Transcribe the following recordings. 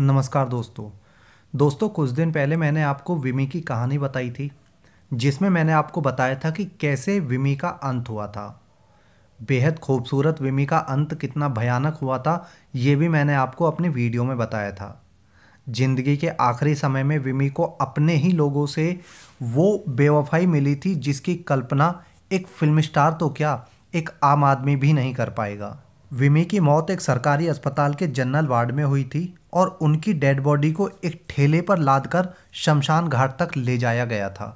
नमस्कार दोस्तों दोस्तों कुछ दिन पहले मैंने आपको विमी की कहानी बताई थी जिसमें मैंने आपको बताया था कि कैसे विमी का अंत हुआ था बेहद खूबसूरत विमी का अंत कितना भयानक हुआ था ये भी मैंने आपको अपने वीडियो में बताया था ज़िंदगी के आखिरी समय में विमी को अपने ही लोगों से वो बेवफाई मिली थी जिसकी कल्पना एक फिल्म स्टार तो क्या एक आम आदमी भी नहीं कर पाएगा विमी की मौत एक सरकारी अस्पताल के जनरल वार्ड में हुई थी और उनकी डेड बॉडी को एक ठेले पर लादकर शमशान घाट तक ले जाया गया था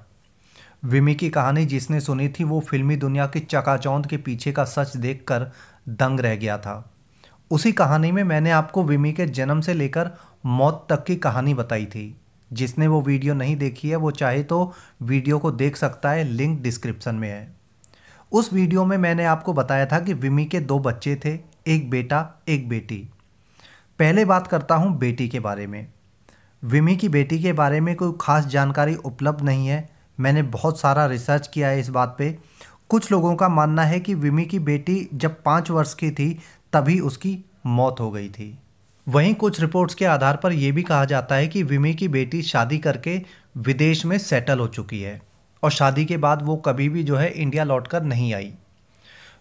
विमी की कहानी जिसने सुनी थी वो फिल्मी दुनिया की चकाचौंध के पीछे का सच देखकर दंग रह गया था उसी कहानी में मैंने आपको विमी के जन्म से लेकर मौत तक की कहानी बताई थी जिसने वो वीडियो नहीं देखी है वो चाहे तो वीडियो को देख सकता है लिंक डिस्क्रिप्सन में है उस वीडियो में मैंने आपको बताया था कि विमी के दो बच्चे थे एक बेटा एक बेटी पहले बात करता हूँ बेटी के बारे में विमी की बेटी के बारे में कोई खास जानकारी उपलब्ध नहीं है मैंने बहुत सारा रिसर्च किया है इस बात पे कुछ लोगों का मानना है कि विमी की बेटी जब पाँच वर्ष की थी तभी उसकी मौत हो गई थी वहीं कुछ रिपोर्ट्स के आधार पर यह भी कहा जाता है कि विमी की बेटी शादी करके विदेश में सेटल हो चुकी है और शादी के बाद वो कभी भी जो है इंडिया लौटकर नहीं आई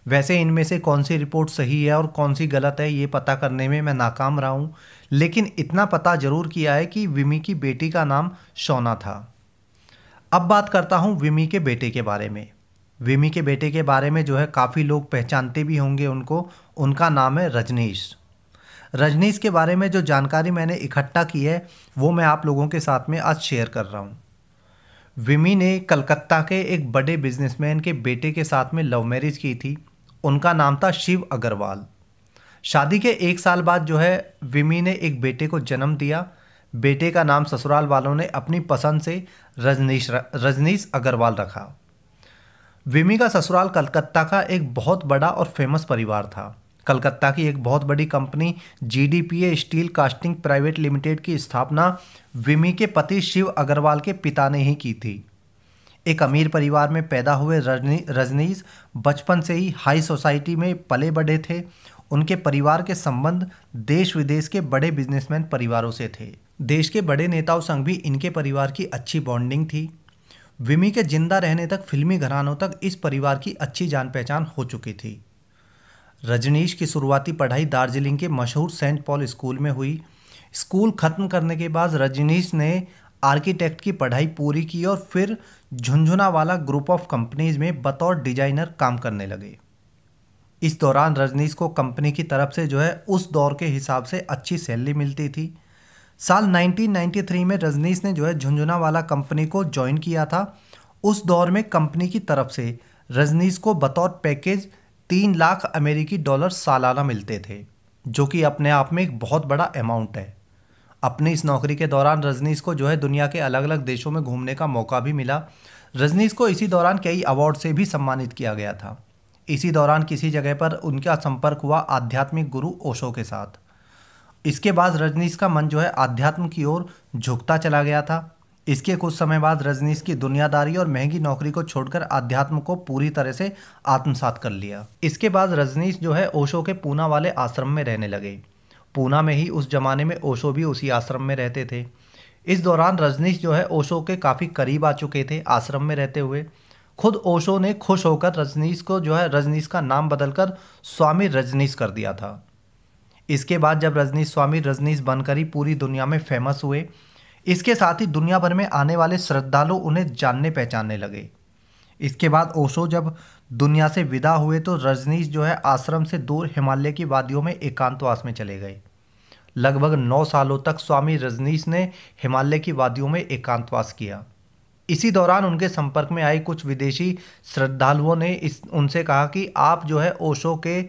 वैसे इनमें से कौन सी रिपोर्ट सही है और कौन सी गलत है ये पता करने में मैं नाकाम रहा हूँ लेकिन इतना पता जरूर किया है कि विमी की बेटी का नाम शोना था अब बात करता हूँ विमी के बेटे के बारे में विमी के बेटे के बारे में जो है काफ़ी लोग पहचानते भी होंगे उनको उनका नाम है रजनीश रजनीश के बारे में जो जानकारी मैंने इकट्ठा की है वो मैं आप लोगों के साथ में आज शेयर कर रहा हूँ विमी ने कलकत्ता के एक बड़े बिजनेसमैन के बेटे के साथ में लव मैरिज की थी उनका नाम था शिव अग्रवाल शादी के एक साल बाद जो है विमी ने एक बेटे को जन्म दिया बेटे का नाम ससुराल वालों ने अपनी पसंद से रजनीश रजनीश अग्रवाल रखा विमी का ससुराल कलकत्ता का एक बहुत बड़ा और फेमस परिवार था कलकत्ता की एक बहुत बड़ी company GDPA steel casting private limited की स्थापना विमी के पति शिव अग्रवाल के पिता ने ही की थी एक अमीर परिवार में पैदा हुए रजनी रजनीश बचपन से ही हाई सोसाइटी में पले बड़े थे उनके परिवार के संबंध देश विदेश के बड़े बिजनेसमैन परिवारों से थे देश के बड़े नेताओं संग भी इनके परिवार की अच्छी बॉन्डिंग थी विमी के जिंदा रहने तक फिल्मी घरानों तक इस परिवार की अच्छी जान पहचान हो चुकी थी रजनीश की शुरुआती पढ़ाई दार्जिलिंग के मशहूर सेंट पॉल स्कूल में हुई स्कूल खत्म करने के बाद रजनीश ने आर्किटेक्ट की पढ़ाई पूरी की और फिर झुंझुनावाला ग्रुप ऑफ कंपनीज में बतौर डिजाइनर काम करने लगे इस दौरान रजनीश को कंपनी की तरफ से जो है उस दौर के हिसाब से अच्छी सैलरी मिलती थी साल 1993 में रजनीश ने जो है झुंझुनावाला कंपनी को ज्वाइन किया था उस दौर में कंपनी की तरफ से रजनीश को बतौर पैकेज तीन लाख अमेरिकी डॉलर सालाना मिलते थे जो कि अपने आप में एक बहुत बड़ा अमाउंट है अपनी इस नौकरी के दौरान रजनीश को जो है दुनिया के अलग अलग देशों में घूमने का मौका भी मिला रजनीश को इसी दौरान कई अवार्ड से भी सम्मानित किया गया था इसी दौरान किसी जगह पर उनका संपर्क हुआ आध्यात्मिक गुरु ओशो के साथ इसके बाद रजनीश का मन जो है आध्यात्म की ओर झुकता चला गया था इसके कुछ समय बाद रजनीश की दुनियादारी और महंगी नौकरी को छोड़कर आध्यात्म को पूरी तरह से आत्मसात कर लिया इसके बाद रजनीश जो है ओशो के पूना वाले आश्रम में रहने लगे पूना में ही उस ज़माने में ओशो भी उसी आश्रम में रहते थे इस दौरान रजनीश जो है ओशो के काफ़ी करीब आ चुके थे आश्रम में रहते हुए खुद ओशो ने खुश होकर रजनीश को जो है रजनीश का नाम बदलकर स्वामी रजनीश कर दिया था इसके बाद जब रजनीश स्वामी रजनीश बनकर ही पूरी दुनिया में फेमस हुए इसके साथ ही दुनिया भर में आने वाले श्रद्धालु उन्हें जानने पहचानने लगे इसके बाद ओशो जब दुनिया से विदा हुए तो रजनीश जो है आश्रम से दूर हिमालय की वादियों में एकांतवास में चले गए लगभग नौ सालों तक स्वामी रजनीश ने हिमालय की वादियों में एकांतवास किया इसी दौरान उनके संपर्क में आए कुछ विदेशी श्रद्धालुओं ने इस उनसे कहा कि आप जो है ओशो के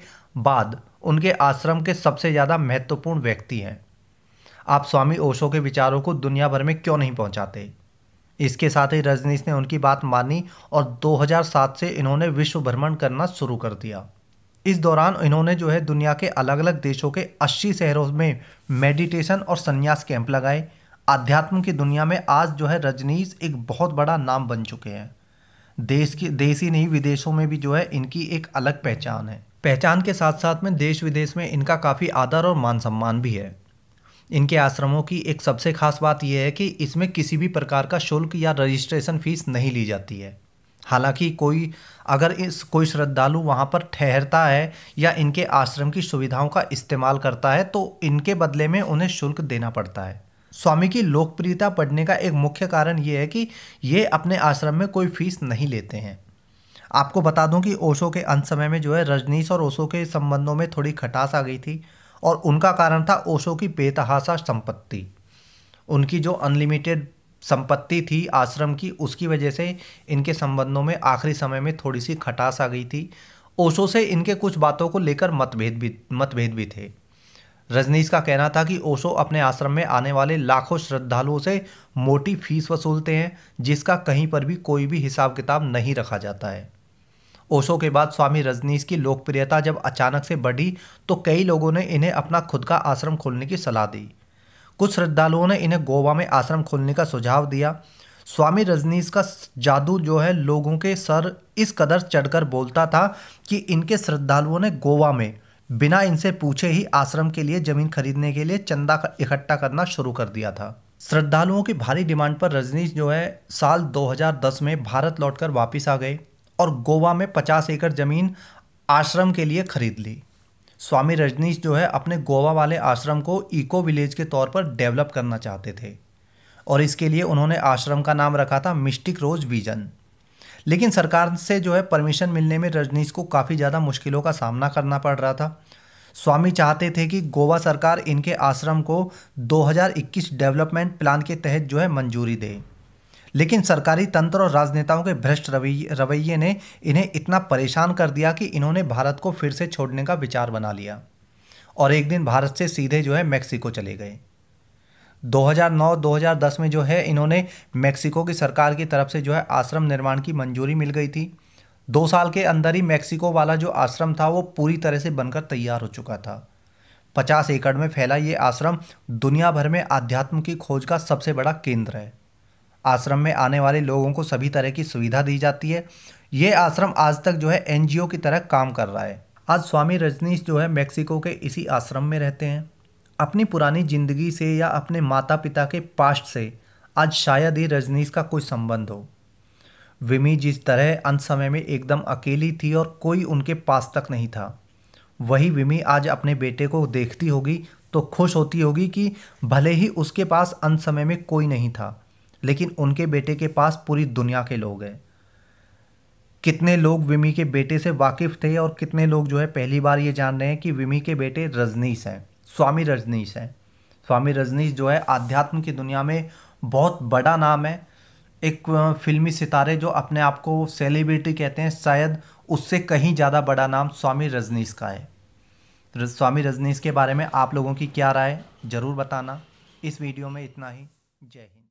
बाद उनके आश्रम के सबसे ज़्यादा महत्वपूर्ण व्यक्ति हैं आप स्वामी ओशो के विचारों को दुनिया भर में क्यों नहीं पहुंचाते इसके साथ ही रजनीश ने उनकी बात मानी और 2007 से इन्होंने विश्व भ्रमण करना शुरू कर दिया इस दौरान इन्होंने जो है दुनिया के अलग अलग देशों के 80 शहरों में मेडिटेशन और संन्यास कैंप लगाए आध्यात्म की दुनिया में आज जो है रजनीश एक बहुत बड़ा नाम बन चुके हैं देश की देश ही नहीं विदेशों में भी जो है इनकी एक अलग पहचान है पहचान के साथ साथ में देश विदेश में इनका काफ़ी आदर और मान सम्मान भी है इनके आश्रमों की एक सबसे खास बात यह है कि इसमें किसी भी प्रकार का शुल्क या रजिस्ट्रेशन फीस नहीं ली जाती है हालांकि कोई अगर इस कोई श्रद्धालु वहाँ पर ठहरता है या इनके आश्रम की सुविधाओं का इस्तेमाल करता है तो इनके बदले में उन्हें शुल्क देना पड़ता है स्वामी की लोकप्रियता बढ़ने का एक मुख्य कारण ये है कि ये अपने आश्रम में कोई फीस नहीं लेते हैं आपको बता दूं कि ओशो के अंत समय में जो है रजनीश और ओशो के संबंधों में थोड़ी खटास आ गई थी और उनका कारण था ओशो की बेतहासा संपत्ति उनकी जो अनलिमिटेड संपत्ति थी आश्रम की उसकी वजह से इनके संबंधों में आखिरी समय में थोड़ी सी खटास आ गई थी ओशो से इनके कुछ बातों को लेकर मतभेद भी मतभेद भी थे रजनीश का कहना था कि ओशो अपने आश्रम में आने वाले लाखों श्रद्धालुओं से मोटी फीस वसूलते हैं जिसका कहीं पर भी कोई भी हिसाब किताब नहीं रखा जाता है ओशो के बाद स्वामी रजनीश की लोकप्रियता जब अचानक से बढ़ी तो कई लोगों ने इन्हें अपना खुद का आश्रम खोलने की सलाह दी कुछ श्रद्धालुओं ने इन्हें गोवा में आश्रम खोलने का सुझाव दिया स्वामी रजनीश का जादू जो है लोगों के सर इस कदर चढ़कर बोलता था कि इनके श्रद्धालुओं ने गोवा में बिना इनसे पूछे ही आश्रम के लिए जमीन खरीदने के लिए चंदा इकट्ठा करना शुरू कर दिया था श्रद्धालुओं की भारी डिमांड पर रजनीश जो है साल 2010 में भारत लौटकर वापस आ गए और गोवा में पचास एकड़ ज़मीन आश्रम के लिए खरीद ली स्वामी रजनीश जो है अपने गोवा वाले आश्रम को इको विलेज के तौर पर डेवलप करना चाहते थे और इसके लिए उन्होंने आश्रम का नाम रखा था मिस्टिक रोज विजन लेकिन सरकार से जो है परमिशन मिलने में रजनीश को काफ़ी ज़्यादा मुश्किलों का सामना करना पड़ रहा था स्वामी चाहते थे कि गोवा सरकार इनके आश्रम को 2021 डेवलपमेंट प्लान के तहत जो है मंजूरी दे लेकिन सरकारी तंत्र और राजनेताओं के भ्रष्ट रवैये ने इन्हें इतना परेशान कर दिया कि इन्होंने भारत को फिर से छोड़ने का विचार बना लिया और एक दिन भारत से सीधे जो है मैक्सिको चले गए 2009-2010 में जो है इन्होंने मैक्सिको की सरकार की तरफ से जो है आश्रम निर्माण की मंजूरी मिल गई थी दो साल के अंदर ही मैक्सिको वाला जो आश्रम था वो पूरी तरह से बनकर तैयार हो चुका था पचास एकड़ में फैला ये आश्रम दुनिया भर में आध्यात्म की खोज का सबसे बड़ा केंद्र है आश्रम में आने वाले लोगों को सभी तरह की सुविधा दी जाती है ये आश्रम आज तक जो है एन की तरह काम कर रहा है आज स्वामी रजनीश जो है मैक्सिको के इसी आश्रम में रहते हैं अपनी पुरानी ज़िंदगी से या अपने माता पिता के पास्ट से आज शायद ही रजनीश का कोई संबंध हो विमी जिस तरह अंत समय में एकदम अकेली थी और कोई उनके पास तक नहीं था वही विमी आज अपने बेटे को देखती होगी तो खुश होती होगी कि भले ही उसके पास अंत समय में कोई नहीं था लेकिन उनके बेटे के पास पूरी दुनिया के लोग हैं कितने लोग विमी के बेटे से वाकिफ़ थे और कितने लोग जो है पहली बार ये जान रहे हैं कि विमी के बेटे रजनीश हैं स्वामी रजनीश हैं स्वामी रजनीश जो है आध्यात्म की दुनिया में बहुत बड़ा नाम है एक फिल्मी सितारे जो अपने आप को सेलिब्रिटी कहते हैं शायद उससे कहीं ज़्यादा बड़ा नाम स्वामी रजनीश का है स्वामी रजनीश के बारे में आप लोगों की क्या राय ज़रूर बताना इस वीडियो में इतना ही जय हिंद